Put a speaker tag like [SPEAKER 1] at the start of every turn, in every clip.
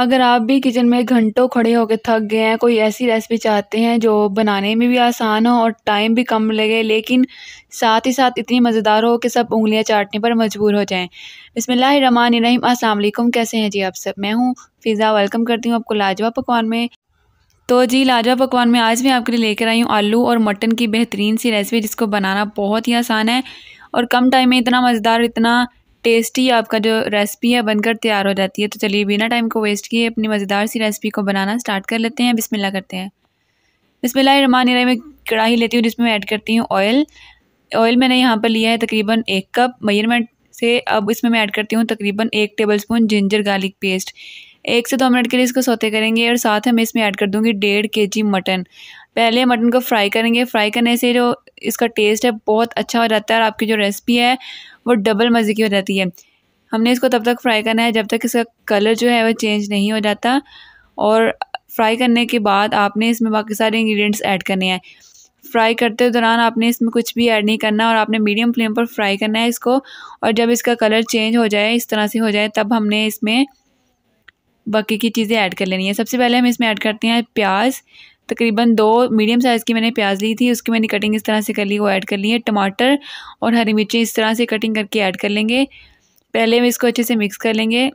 [SPEAKER 1] अगर आप भी किचन में घंटों खड़े होकर थक गए हैं कोई ऐसी रेसिपी चाहते हैं जो बनाने में भी आसान हो और टाइम भी कम लगे लेकिन साथ ही साथ इतनी मज़ेदार हो कि सब उंगलियां चाटने पर मजबूर हो जाएं बिसमीम असलम कैसे हैं जी आप सब मैं हूँ फ़िज़ा वेलकम करती हूँ आपको लाजवा पकवान में तो जी लाजवा पकवान में आज मैं आपके लिए लेकर आई हूँ आलू और मटन की बेहतरीन सी रेसिपी जिसको बनाना बहुत ही आसान है और कम टाइम में इतना मज़ेदार इतना टेस्टी आपका जो रेसिपी है बनकर तैयार हो जाती है तो चलिए बिना टाइम को वेस्ट किए अपनी मज़ेदार सी रेसिपी को बनाना स्टार्ट कर लेते हैं बिस्मिल्लाह करते हैं बिस्मिल्लाह रमान रही में कढ़ाई लेती हूँ जिसमें मैं ऐड करती हूँ ऑयल ऑयल मैंने यहाँ पर लिया है तकरीबन एक कप मेजरमेंट से अब इसमें मैं ऐड करती हूँ तकरीबन एक tablespoon ginger garlic paste एक से दो मिनट के लिए इसको सोते करेंगे और साथ में इसमें ऐड कर दूँगी डेढ़ के जी मटन पहले मटन को फ्राई करेंगे फ्राई करने से जो इसका टेस्ट है बहुत अच्छा हो जाता है और आपकी जो रेसिपी है वो डबल मज़े की हो जाती है हमने इसको तब तक फ्राई करना है जब तक इसका कलर जो है वह चेंज नहीं हो जाता और फ्राई करने के बाद आपने इसमें बाकी सारे इंग्रेडिएंट्स ऐड करने हैं फ्राई करते दौरान आपने इसमें कुछ भी ऐड नहीं करना और आपने मीडियम फ्लेम पर फ्राई करना है इसको और जब इसका कलर चेंज हो जाए इस तरह से हो जाए तब हमने इसमें बाकी की चीज़ें ऐड कर लेनी है सबसे पहले हम इसमें ऐड करते हैं प्याज तकरीबन दो मीडियम साइज़ की मैंने प्याज ली थी उसकी मैंने कटिंग इस तरह से कर ली वो ऐड कर ली है टमाटर और हरी मिर्ची इस तरह से कटिंग करके ऐड कर लेंगे पहले हम इसको अच्छे से मिक्स कर लेंगे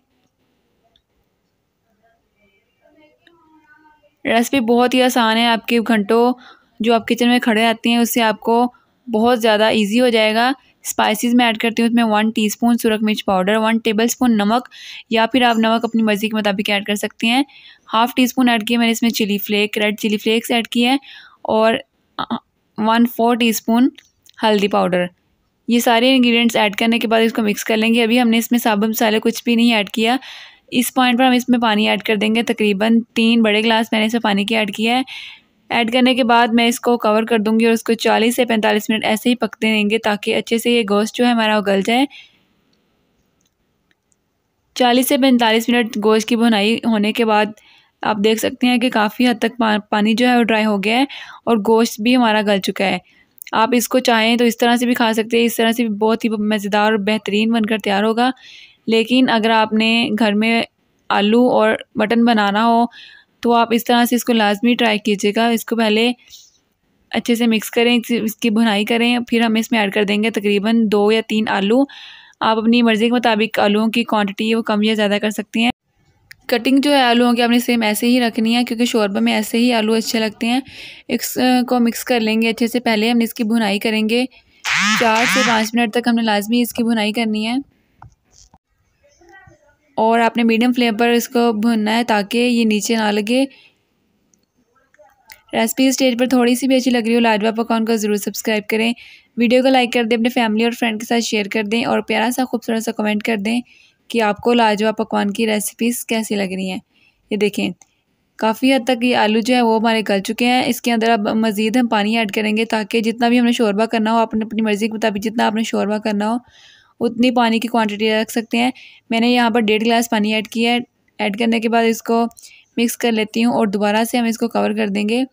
[SPEAKER 1] रेसिपी बहुत ही आसान है आपके घंटों जो आप किचन में खड़े रहते हैं उससे आपको बहुत ज़्यादा ईज़ी हो जाएगा स्पाइसेस में ऐड करती हूँ उसमें वन टीस्पून सुरख मिर्च पाउडर वन टेबलस्पून नमक या फिर आप नमक अपनी मर्ज़ी के मुताबिक ऐड कर सकते हैं हाफ़ टी स्पून ऐड किया मैंने इसमें chili flake red chili flakes add किए हैं और वन फोर टी स्पून हल्दी पाउडर ये सारे इंग्रेडिएंट्स ऐड करने के बाद इसको मिक्स कर लेंगे अभी हमने इसमें साबुन मसाले कुछ भी नहीं ऐड किया इस पॉइंट पर हम इसमें पानी ऐड कर देंगे तकरीबन तीन बड़े गिलास मैंने इसमें पानी की ऐड किया है ऐड करने के बाद मैं इसको कवर कर दूंगी और इसको 40 से 45 मिनट ऐसे ही पकते रहेंगे ताकि अच्छे से ये गोश्त जो है हमारा वो गल जाए 40 से 45 मिनट गोश्त की बुनाई होने के बाद आप देख सकते हैं कि काफ़ी हद तक पा, पानी जो है वो ड्राई हो गया है और गोश्त भी हमारा गल चुका है आप इसको चाहें तो इस तरह से भी खा सकते हैं इस तरह से भी बहुत ही मज़ेदार और बेहतरीन बनकर तैयार होगा लेकिन अगर आपने घर में आलू और मटन बनाना हो तो आप इस तरह से इसको लाजमी ट्राई कीजिएगा इसको पहले अच्छे से मिक्स करें इसकी भुनाई करें फिर हम इसमें ऐड कर देंगे तकरीबन दो या तीन आलू आप अपनी मर्ज़ी के मुताबिक आलूओं की क्वांटिटी वो कम या ज़्यादा कर सकती हैं कटिंग जो है आलूओं की आपने सेम ऐसे ही रखनी है क्योंकि शोरबा में ऐसे ही आलू अच्छे लगते हैं इस को मिक्स कर लेंगे अच्छे से पहले हम इसकी भुनाई करेंगे चार से पाँच मिनट तक हमने लाजमी इसकी भुनाई करनी है और आपने मीडियम फ्लेम पर इसको भुनना है ताकि ये नीचे ना लगे रेसिपी स्टेज पर थोड़ी सी भी अच्छी लग रही हो लाजवा पकवान को ज़रूर सब्सक्राइब करें वीडियो को लाइक कर दें अपने फैमिली और फ्रेंड के साथ शेयर कर दें और प्यारा सा खूबसूरत सा कमेंट कर दें कि आपको लाजवा पकवान की रेसिपीज़ कैसी लग रही हैं ये देखें काफ़ी हद तक ये आलू जो है वो हमारे गल चुके हैं इसके अंदर अब मज़ीद हम पानी ऐड करेंगे ताकि जितना भी हमने शोरबा करना हो आपने अपनी मर्ज़ी के मुताबिक जितना आपने शोरबा करना हो उतनी पानी की क्वांटिटी रख सकते हैं मैंने यहाँ पर डेढ़ गिलास पानी ऐड किया है ऐड करने के बाद इसको मिक्स कर लेती हूँ और दोबारा से हम इसको कवर कर देंगे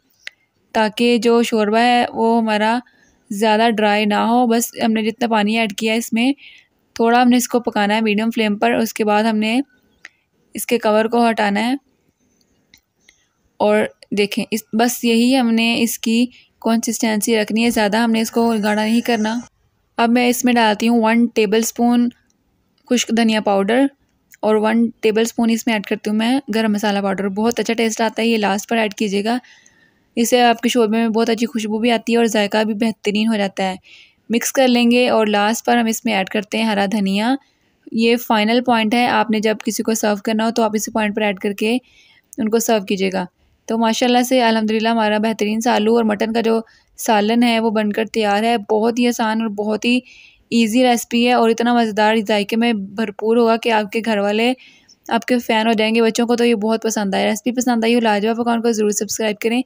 [SPEAKER 1] ताकि जो शोरबा है वो हमारा ज़्यादा ड्राई ना हो बस हमने जितना पानी ऐड किया है इसमें थोड़ा हमने इसको पकाना है मीडियम फ्लेम पर उसके बाद हमने इसके कवर को हटाना है और देखें इस बस यही हमने इसकी कंसिस्टेंसी रखनी है ज़्यादा हमने इसको गाढ़ा नहीं करना अब मैं इसमें डालती हूँ वन टेबल स्पून खुश्क धनिया पाउडर और वन टेबल स्पून इसमें ऐड करती हूँ मैं गरम मसाला पाउडर बहुत अच्छा टेस्ट आता है ये लास्ट पर ऐड कीजिएगा इससे आपके शोरबे में बहुत अच्छी खुशबू भी आती है और जायका भी बेहतरीन हो जाता है मिक्स कर लेंगे और लास्ट पर हम इसमें ऐड करते हैं हरा धनिया ये फाइनल पॉइंट है आपने जब किसी को सर्व करना हो तो आप इसी पॉइंट पर ऐड करके उनको सर्व कीजिएगा तो माशाल्लाह से अलहमदिल्ला हमारा बेहतरीन सालू आलू और मटन का जो सालन है वो बनकर तैयार है बहुत ही आसान और बहुत ही ईजी रेसिपी है और इतना मज़ेदार जायके में भरपूर होगा कि आपके घर वाले आपके फ़ैन हो जाएंगे बच्चों को तो ये बहुत पसंद आया रेसिपी पसंद आई हो लाजवाब पकवान को ज़रूर सब्सक्राइब करें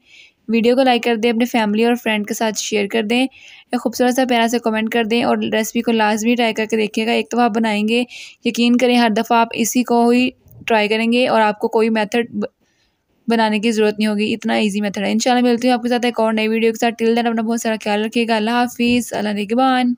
[SPEAKER 1] वीडियो को लाइक कर दें अपने फैमिली और फ्रेंड के साथ शेयर कर दें एक खूबसूरत सा प्यारा से कमेंट कर दें और रेसिपी को लाजमी ट्राई करके देखिएगा एक तो आप बनाएंगे यकीन करें हर दफ़ा आप इसी को ही ट्राई करेंगे और आपको कोई मेथड बनाने की ज़रूरत नहीं होगी इतना ईजी मेथड है इनशाला मिलती हूँ आपके साथ एक और नई वीडियो के साथ टिल दिन अपना बहुत सारा ख्याल रखिएगा अल्लाह हाफिज़ अल्लाह निगबान